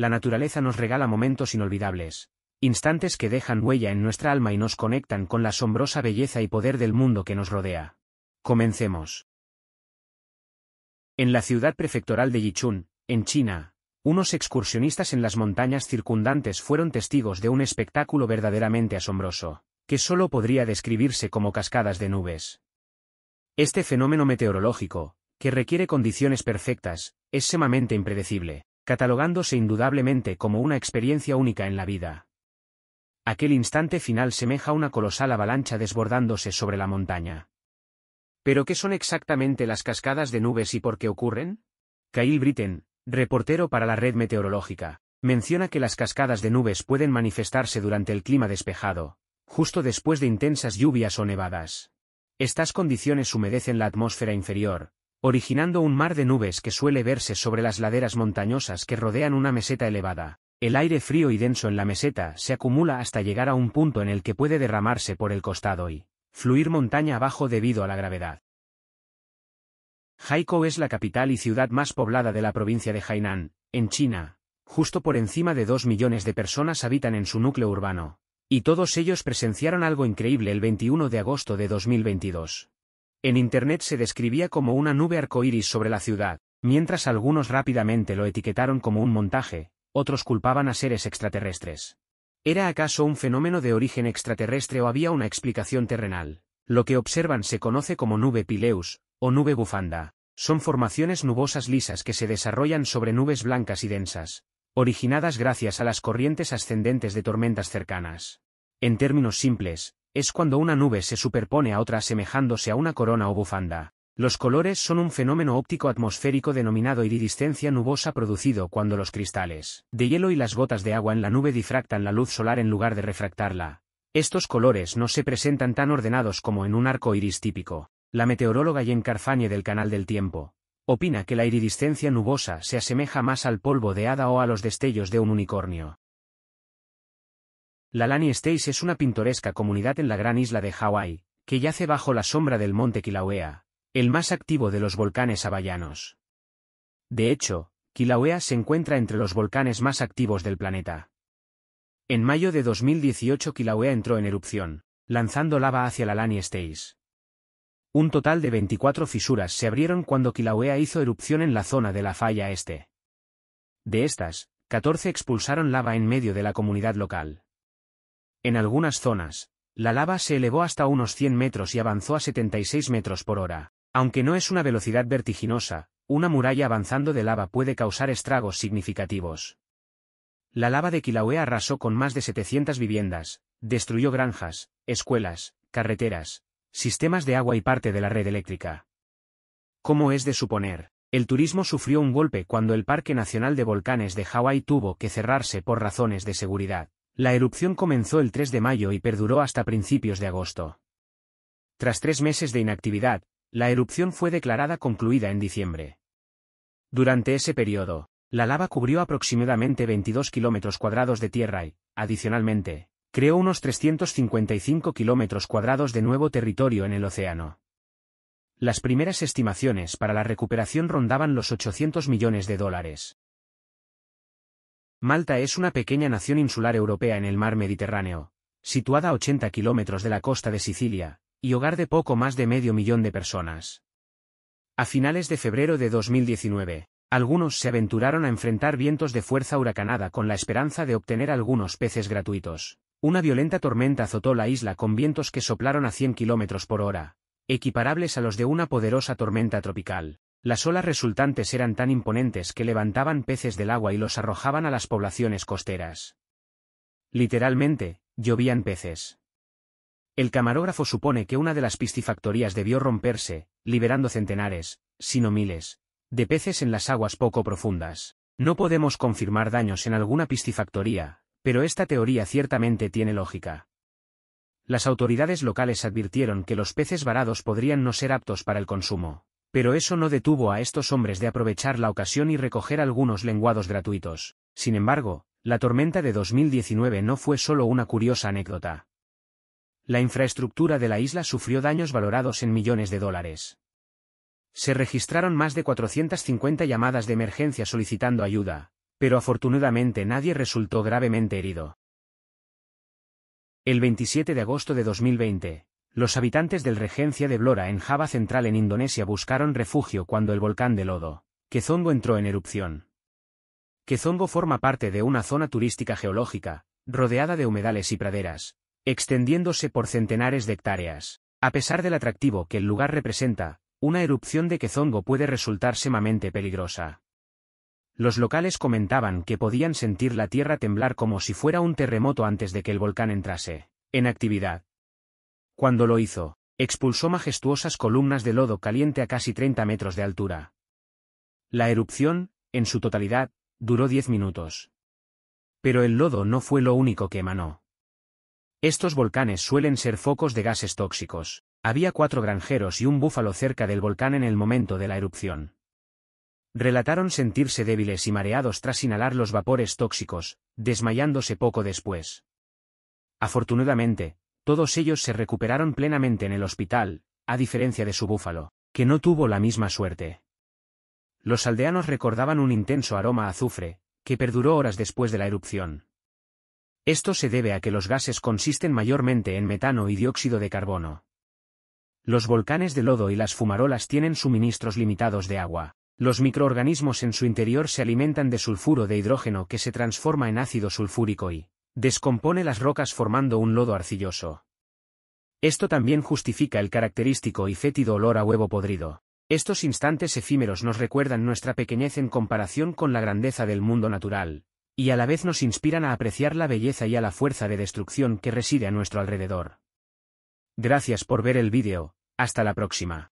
la naturaleza nos regala momentos inolvidables, instantes que dejan huella en nuestra alma y nos conectan con la asombrosa belleza y poder del mundo que nos rodea. Comencemos. En la ciudad prefectoral de Yichun, en China, unos excursionistas en las montañas circundantes fueron testigos de un espectáculo verdaderamente asombroso, que solo podría describirse como cascadas de nubes. Este fenómeno meteorológico, que requiere condiciones perfectas, es semamente impredecible catalogándose indudablemente como una experiencia única en la vida. Aquel instante final semeja una colosal avalancha desbordándose sobre la montaña. ¿Pero qué son exactamente las cascadas de nubes y por qué ocurren? Kyle Britten, reportero para la red meteorológica, menciona que las cascadas de nubes pueden manifestarse durante el clima despejado, justo después de intensas lluvias o nevadas. Estas condiciones humedecen la atmósfera inferior, originando un mar de nubes que suele verse sobre las laderas montañosas que rodean una meseta elevada. El aire frío y denso en la meseta se acumula hasta llegar a un punto en el que puede derramarse por el costado y fluir montaña abajo debido a la gravedad. Haikou es la capital y ciudad más poblada de la provincia de Hainan, en China. Justo por encima de dos millones de personas habitan en su núcleo urbano. Y todos ellos presenciaron algo increíble el 21 de agosto de 2022. En Internet se describía como una nube arcoíris sobre la ciudad, mientras algunos rápidamente lo etiquetaron como un montaje, otros culpaban a seres extraterrestres. ¿Era acaso un fenómeno de origen extraterrestre o había una explicación terrenal? Lo que observan se conoce como nube pileus, o nube bufanda. Son formaciones nubosas lisas que se desarrollan sobre nubes blancas y densas, originadas gracias a las corrientes ascendentes de tormentas cercanas. En términos simples, es cuando una nube se superpone a otra asemejándose a una corona o bufanda. Los colores son un fenómeno óptico atmosférico denominado iridiscencia nubosa producido cuando los cristales de hielo y las gotas de agua en la nube difractan la luz solar en lugar de refractarla. Estos colores no se presentan tan ordenados como en un arco iris típico. La meteoróloga Jen Carfagne del Canal del Tiempo opina que la iridiscencia nubosa se asemeja más al polvo de hada o a los destellos de un unicornio. La Lani States es una pintoresca comunidad en la gran isla de Hawái, que yace bajo la sombra del monte Kilauea, el más activo de los volcanes hawaianos. De hecho, Kilauea se encuentra entre los volcanes más activos del planeta. En mayo de 2018 Kilauea entró en erupción, lanzando lava hacia la Lani Estéis. Un total de 24 fisuras se abrieron cuando Kilauea hizo erupción en la zona de la falla este. De estas, 14 expulsaron lava en medio de la comunidad local. En algunas zonas, la lava se elevó hasta unos 100 metros y avanzó a 76 metros por hora. Aunque no es una velocidad vertiginosa, una muralla avanzando de lava puede causar estragos significativos. La lava de Kilauea arrasó con más de 700 viviendas, destruyó granjas, escuelas, carreteras, sistemas de agua y parte de la red eléctrica. Como es de suponer, el turismo sufrió un golpe cuando el Parque Nacional de Volcanes de Hawái tuvo que cerrarse por razones de seguridad. La erupción comenzó el 3 de mayo y perduró hasta principios de agosto. Tras tres meses de inactividad, la erupción fue declarada concluida en diciembre. Durante ese periodo, la lava cubrió aproximadamente 22 kilómetros cuadrados de tierra y, adicionalmente, creó unos 355 kilómetros cuadrados de nuevo territorio en el océano. Las primeras estimaciones para la recuperación rondaban los 800 millones de dólares. Malta es una pequeña nación insular europea en el mar Mediterráneo, situada a 80 kilómetros de la costa de Sicilia, y hogar de poco más de medio millón de personas. A finales de febrero de 2019, algunos se aventuraron a enfrentar vientos de fuerza huracanada con la esperanza de obtener algunos peces gratuitos. Una violenta tormenta azotó la isla con vientos que soplaron a 100 kilómetros por hora, equiparables a los de una poderosa tormenta tropical. Las olas resultantes eran tan imponentes que levantaban peces del agua y los arrojaban a las poblaciones costeras. Literalmente, llovían peces. El camarógrafo supone que una de las piscifactorías debió romperse, liberando centenares, sino miles, de peces en las aguas poco profundas. No podemos confirmar daños en alguna piscifactoría, pero esta teoría ciertamente tiene lógica. Las autoridades locales advirtieron que los peces varados podrían no ser aptos para el consumo. Pero eso no detuvo a estos hombres de aprovechar la ocasión y recoger algunos lenguados gratuitos. Sin embargo, la tormenta de 2019 no fue solo una curiosa anécdota. La infraestructura de la isla sufrió daños valorados en millones de dólares. Se registraron más de 450 llamadas de emergencia solicitando ayuda, pero afortunadamente nadie resultó gravemente herido. El 27 de agosto de 2020, los habitantes del Regencia de Blora en Java Central en Indonesia buscaron refugio cuando el volcán de lodo, Quezongo entró en erupción. Quezongo forma parte de una zona turística geológica, rodeada de humedales y praderas, extendiéndose por centenares de hectáreas. A pesar del atractivo que el lugar representa, una erupción de Quezongo puede resultar semamente peligrosa. Los locales comentaban que podían sentir la tierra temblar como si fuera un terremoto antes de que el volcán entrase en actividad, cuando lo hizo, expulsó majestuosas columnas de lodo caliente a casi 30 metros de altura. La erupción, en su totalidad, duró 10 minutos. Pero el lodo no fue lo único que emanó. Estos volcanes suelen ser focos de gases tóxicos. Había cuatro granjeros y un búfalo cerca del volcán en el momento de la erupción. Relataron sentirse débiles y mareados tras inhalar los vapores tóxicos, desmayándose poco después. Afortunadamente, todos ellos se recuperaron plenamente en el hospital, a diferencia de su búfalo, que no tuvo la misma suerte. Los aldeanos recordaban un intenso aroma a azufre, que perduró horas después de la erupción. Esto se debe a que los gases consisten mayormente en metano y dióxido de carbono. Los volcanes de lodo y las fumarolas tienen suministros limitados de agua. Los microorganismos en su interior se alimentan de sulfuro de hidrógeno que se transforma en ácido sulfúrico y, Descompone las rocas formando un lodo arcilloso. Esto también justifica el característico y fétido olor a huevo podrido. Estos instantes efímeros nos recuerdan nuestra pequeñez en comparación con la grandeza del mundo natural, y a la vez nos inspiran a apreciar la belleza y a la fuerza de destrucción que reside a nuestro alrededor. Gracias por ver el vídeo, hasta la próxima.